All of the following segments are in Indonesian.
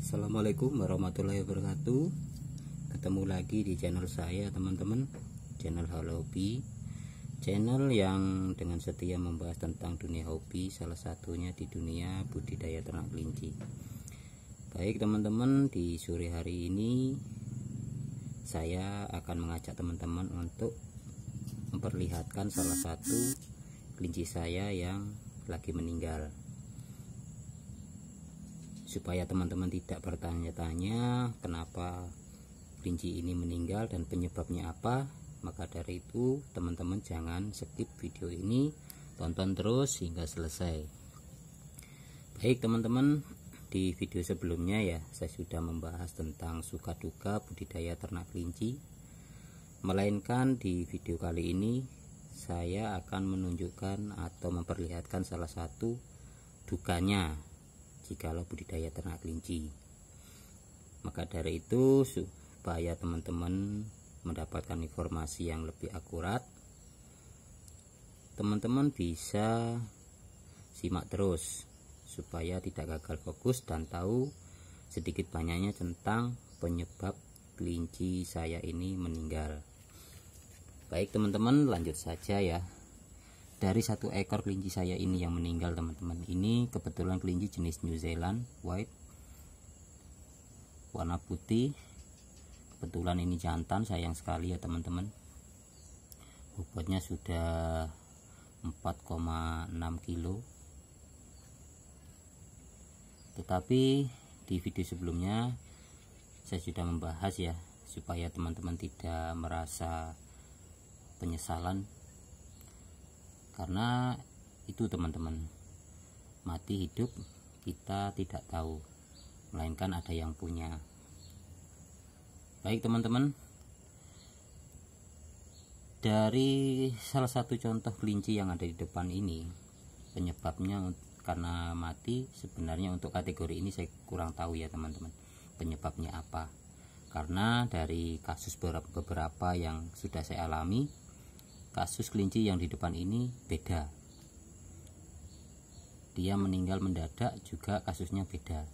Assalamualaikum warahmatullahi wabarakatuh Ketemu lagi di channel saya teman-teman Channel Halo Hobi Channel yang dengan setia membahas tentang dunia hobi Salah satunya di dunia budidaya ternak kelinci Baik teman-teman di sore hari ini Saya akan mengajak teman-teman untuk Memperlihatkan salah satu kelinci saya yang lagi meninggal supaya teman-teman tidak bertanya-tanya kenapa kelinci ini meninggal dan penyebabnya apa maka dari itu teman-teman jangan skip video ini tonton terus hingga selesai baik teman-teman di video sebelumnya ya saya sudah membahas tentang suka duka budidaya ternak kelinci melainkan di video kali ini saya akan menunjukkan atau memperlihatkan salah satu dukanya jikalau budidaya ternak kelinci maka dari itu supaya teman-teman mendapatkan informasi yang lebih akurat teman-teman bisa simak terus supaya tidak gagal fokus dan tahu sedikit banyaknya tentang penyebab kelinci saya ini meninggal baik teman-teman lanjut saja ya dari satu ekor kelinci saya ini yang meninggal teman-teman ini kebetulan kelinci jenis New Zealand white warna putih kebetulan ini jantan sayang sekali ya teman-teman bobotnya sudah 4,6 kilo tetapi di video sebelumnya saya sudah membahas ya supaya teman-teman tidak merasa penyesalan karena itu teman-teman mati hidup kita tidak tahu melainkan ada yang punya baik teman-teman dari salah satu contoh kelinci yang ada di depan ini penyebabnya karena mati sebenarnya untuk kategori ini saya kurang tahu ya teman-teman penyebabnya apa karena dari kasus beberapa yang sudah saya alami kasus kelinci yang di depan ini beda dia meninggal mendadak juga kasusnya beda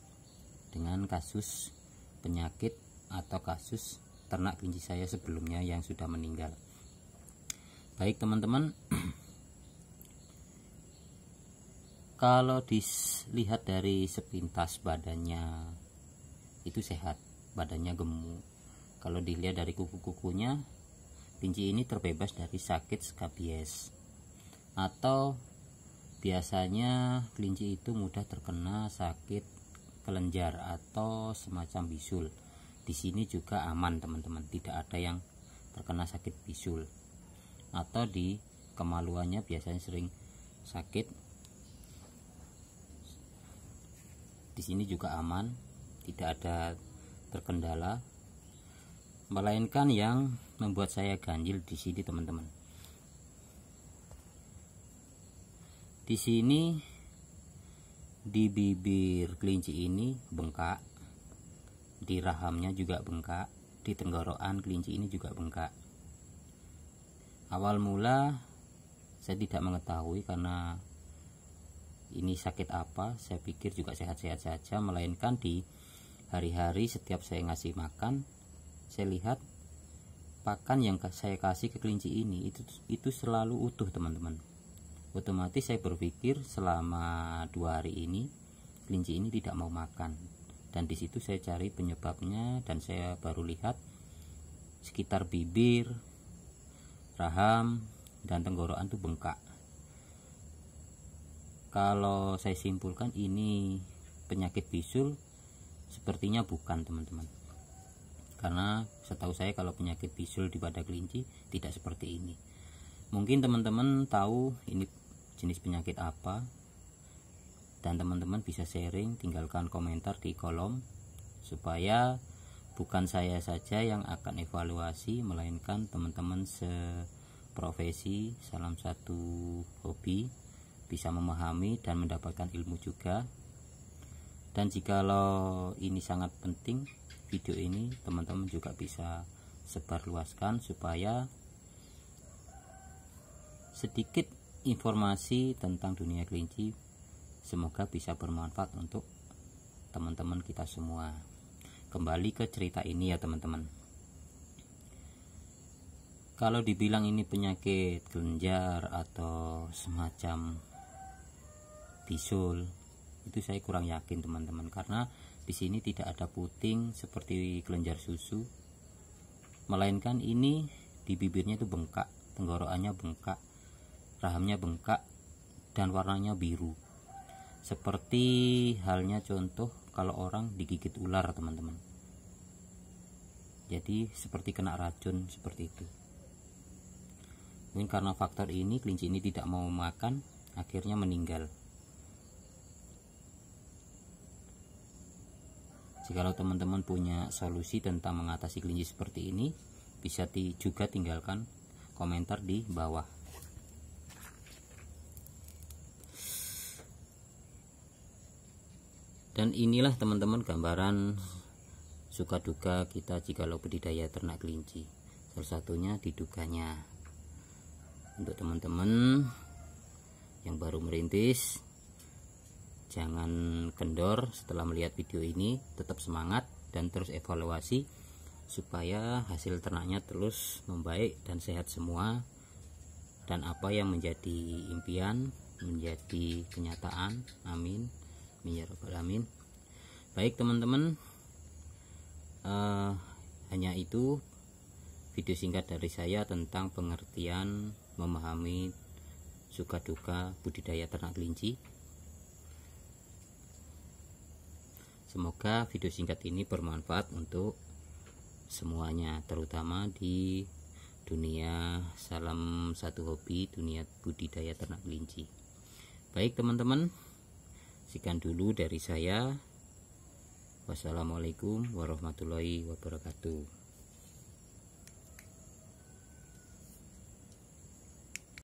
dengan kasus penyakit atau kasus ternak kelinci saya sebelumnya yang sudah meninggal baik teman-teman kalau dilihat dari sepintas badannya itu sehat badannya gemuk kalau dilihat dari kuku-kukunya kelinci ini terbebas dari sakit skabies atau biasanya kelinci itu mudah terkena sakit kelenjar atau semacam bisul. Di sini juga aman teman-teman, tidak ada yang terkena sakit bisul. Atau di kemaluannya biasanya sering sakit. Di sini juga aman, tidak ada terkendala melainkan yang membuat saya ganjil di sini teman-teman di sini di bibir kelinci ini bengkak di rahamnya juga bengkak di tenggorokan kelinci ini juga bengkak awal mula saya tidak mengetahui karena ini sakit apa saya pikir juga sehat-sehat saja melainkan di hari-hari setiap saya ngasih makan saya lihat pakan yang saya kasih ke kelinci ini itu itu selalu utuh teman-teman otomatis saya berpikir selama dua hari ini kelinci ini tidak mau makan dan disitu saya cari penyebabnya dan saya baru lihat sekitar bibir raham dan tenggorokan itu bengkak kalau saya simpulkan ini penyakit bisul sepertinya bukan teman-teman karena setahu saya kalau penyakit bisul di pada kelinci tidak seperti ini mungkin teman-teman tahu ini jenis penyakit apa dan teman-teman bisa sharing tinggalkan komentar di kolom supaya bukan saya saja yang akan evaluasi melainkan teman-teman seprofesi salam satu hobi bisa memahami dan mendapatkan ilmu juga dan jikalau ini sangat penting video ini teman-teman juga bisa sebarluaskan supaya sedikit informasi tentang dunia kelinci semoga bisa bermanfaat untuk teman-teman kita semua kembali ke cerita ini ya teman-teman kalau dibilang ini penyakit kelenjar atau semacam bisul itu saya kurang yakin teman-teman karena di sini tidak ada puting seperti kelenjar susu melainkan ini di bibirnya itu bengkak tenggorokannya bengkak rahamnya bengkak dan warnanya biru seperti halnya contoh kalau orang digigit ular teman-teman jadi seperti kena racun seperti itu mungkin karena faktor ini kelinci ini tidak mau makan akhirnya meninggal Jika teman-teman punya solusi tentang mengatasi kelinci seperti ini, bisa juga tinggalkan komentar di bawah. Dan inilah teman-teman gambaran suka duka kita jika lo budidaya ternak kelinci. Salah satunya didukanya. Untuk teman-teman yang baru merintis jangan kendor setelah melihat video ini tetap semangat dan terus evaluasi supaya hasil ternaknya terus membaik dan sehat semua dan apa yang menjadi impian menjadi kenyataan amin amin ya baik teman-teman uh, hanya itu video singkat dari saya tentang pengertian memahami suka duka budidaya ternak kelinci Semoga video singkat ini bermanfaat untuk semuanya, terutama di dunia salam satu hobi, dunia budidaya ternak kelinci. Baik teman-teman, sekian dulu dari saya. Wassalamualaikum warahmatullahi wabarakatuh.